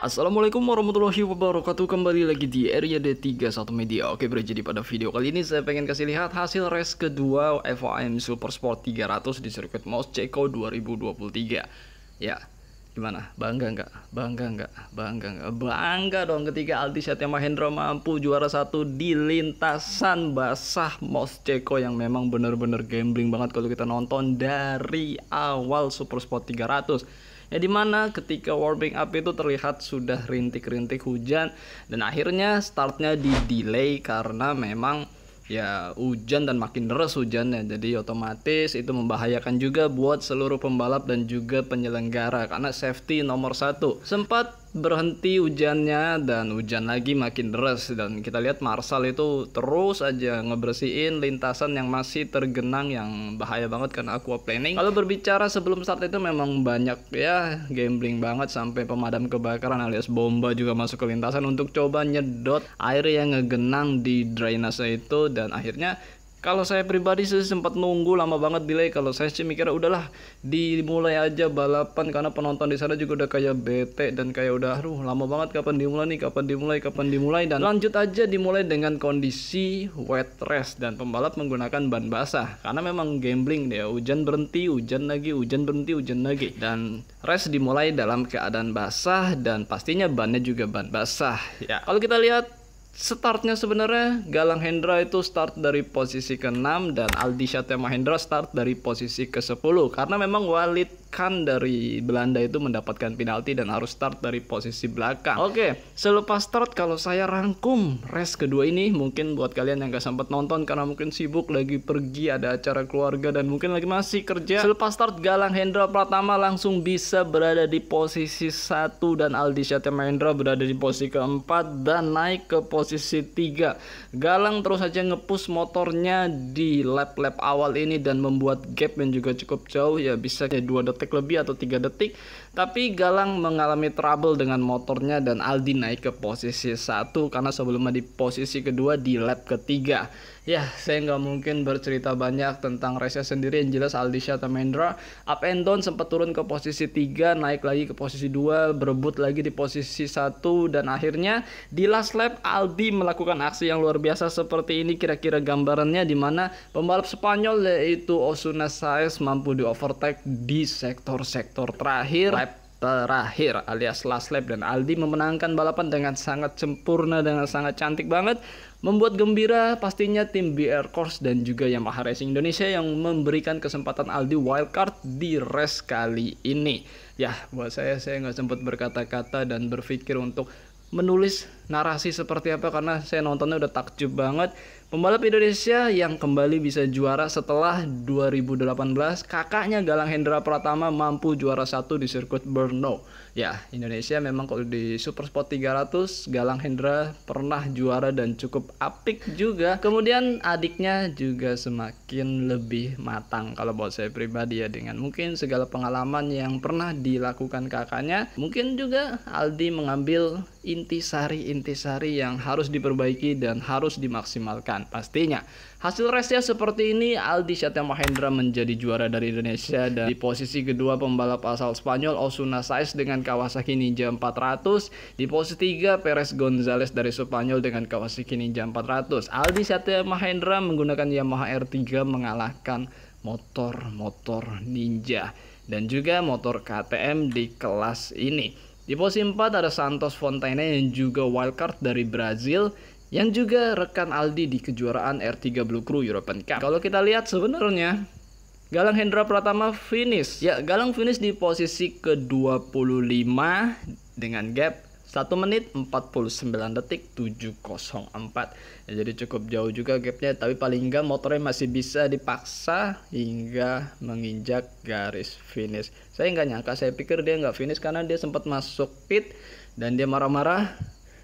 Assalamualaikum warahmatullahi wabarakatuh Kembali lagi di area D31 Media Oke bro jadi pada video kali ini saya pengen kasih lihat hasil race kedua FOM Super Sport 300 di sirkuit Mouse Ceko 2023 Ya gimana bangga nggak bangga nggak bangga nggak bangga dong ketika Aldi Satya Mahendra mampu juara satu di lintasan basah Mouse Ceko yang memang benar-benar gambling banget kalau kita nonton dari awal Super Sport 300 ya dimana ketika warming up itu terlihat sudah rintik-rintik hujan dan akhirnya startnya di delay karena memang ya hujan dan makin deras hujannya jadi otomatis itu membahayakan juga buat seluruh pembalap dan juga penyelenggara karena safety nomor satu sempat berhenti hujannya dan hujan lagi makin deras dan kita lihat Marsal itu terus aja ngebersihin lintasan yang masih tergenang yang bahaya banget karena aqua planning Kalau berbicara sebelum start itu memang banyak ya gambling banget sampai pemadam kebakaran alias bomba juga masuk ke lintasan untuk coba nyedot air yang ngegenang di drainase itu dan akhirnya kalau saya pribadi sih sempat nunggu lama banget delay. Kalau saya sih mikir udahlah dimulai aja balapan karena penonton di sana juga udah kayak bete dan kayak udah aduh lama banget kapan dimulai nih, kapan dimulai, kapan dimulai dan lanjut aja dimulai dengan kondisi wet race dan pembalap menggunakan ban basah karena memang gambling deh. Hujan berhenti, hujan lagi, hujan berhenti, hujan lagi dan race dimulai dalam keadaan basah dan pastinya bannya juga ban basah. Ya. Kalau kita lihat startnya sebenarnya Galang Hendra itu start dari posisi ke-6 dan Aldi Syatema Hendra start dari posisi ke-10 karena memang Walid Khan dari Belanda itu mendapatkan penalti dan harus start dari posisi belakang. Oke, selepas start kalau saya rangkum race kedua ini mungkin buat kalian yang gak sempat nonton karena mungkin sibuk lagi pergi ada acara keluarga dan mungkin lagi masih kerja. Selepas start Galang Hendra Pratama langsung bisa berada di posisi satu dan Aldi Syatya Mahendra berada di posisi keempat dan naik ke posisi tiga. Galang terus saja ngepus motornya di lap-lap awal ini dan membuat gap yang juga cukup jauh ya bisa ya 2 detik detik lebih atau tiga detik tapi Galang mengalami trouble dengan motornya dan Aldi naik ke posisi satu karena sebelumnya di posisi kedua di lap ketiga Ya, saya nggak mungkin bercerita banyak tentang race sendiri. Yang jelas aldi Tamendra up and down sempat turun ke posisi 3, naik lagi ke posisi 2, berebut lagi di posisi 1 dan akhirnya di last lap Aldi melakukan aksi yang luar biasa seperti ini kira-kira gambarannya di mana pembalap Spanyol yaitu Osuna Saez mampu di overtake di sektor-sektor terakhir lap terakhir alias last lap dan Aldi memenangkan balapan dengan sangat sempurna dengan sangat cantik banget membuat gembira pastinya tim BR Course dan juga Yamaha Racing Indonesia yang memberikan kesempatan Aldi wildcard di race kali ini ya buat saya saya nggak sempat berkata-kata dan berpikir untuk menulis narasi seperti apa karena saya nontonnya udah takjub banget Pembalap Indonesia yang kembali bisa juara setelah 2018, kakaknya Galang Hendra Pratama mampu juara satu di sirkuit Brno. Ya, Indonesia memang kalau di Super Sport 300, Galang Hendra pernah juara dan cukup apik juga. Kemudian adiknya juga semakin lebih matang kalau buat saya pribadi ya dengan mungkin segala pengalaman yang pernah dilakukan kakaknya. Mungkin juga Aldi mengambil intisari-intisari yang harus diperbaiki dan harus dimaksimalkan kemenangan pastinya. Hasil race-nya seperti ini, Aldi Shatya Mahendra menjadi juara dari Indonesia dan di posisi kedua pembalap asal Spanyol Osuna Saez dengan Kawasaki Ninja 400, di posisi tiga Perez Gonzalez dari Spanyol dengan Kawasaki Ninja 400. Aldi Shatya Mahendra menggunakan Yamaha R3 mengalahkan motor-motor Ninja dan juga motor KTM di kelas ini. Di posisi 4 ada Santos Fontaine yang juga wildcard dari Brazil yang juga rekan Aldi di kejuaraan R30 Blue Crew European Cup. Kalau kita lihat sebenarnya Galang Hendra Pratama finish. Ya, Galang finish di posisi ke-25 dengan gap 1 menit 49 detik 704 ya, jadi cukup jauh juga gapnya tapi paling enggak motornya masih bisa dipaksa hingga menginjak garis finish saya nggak nyangka saya pikir dia nggak finish karena dia sempat masuk pit dan dia marah-marah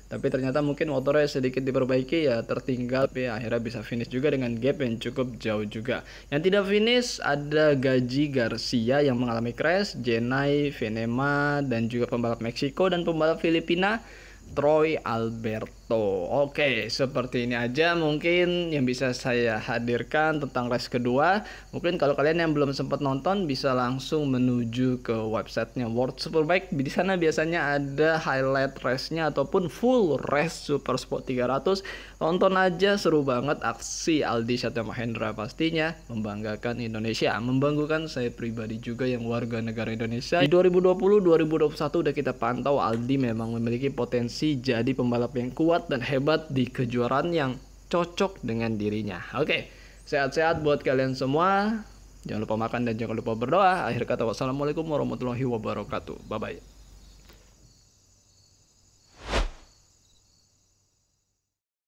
tapi ternyata mungkin motornya sedikit diperbaiki ya tertinggal tapi akhirnya bisa finish juga dengan gap yang cukup jauh juga yang tidak finish ada Gaji Garcia yang mengalami crash Jenai Venema dan juga pembalap Meksiko dan pembalap Filipina Troy Albert Tuh, gitu. oke, seperti ini aja mungkin yang bisa saya hadirkan tentang race kedua. Mungkin kalau kalian yang belum sempat nonton bisa langsung menuju ke websitenya World Superbike. Di sana biasanya ada highlight race-nya ataupun full race Super Sport 300. Nonton aja seru banget aksi Aldi Satya Mahendra pastinya membanggakan Indonesia, membanggakan saya pribadi juga yang warga negara Indonesia. Di 2020-2021 udah kita pantau Aldi memang memiliki potensi jadi pembalap yang kuat kuat dan hebat di kejuaraan yang cocok dengan dirinya. Oke, sehat-sehat buat kalian semua. Jangan lupa makan dan jangan lupa berdoa. Akhir kata, wassalamualaikum warahmatullahi wabarakatuh. Bye-bye.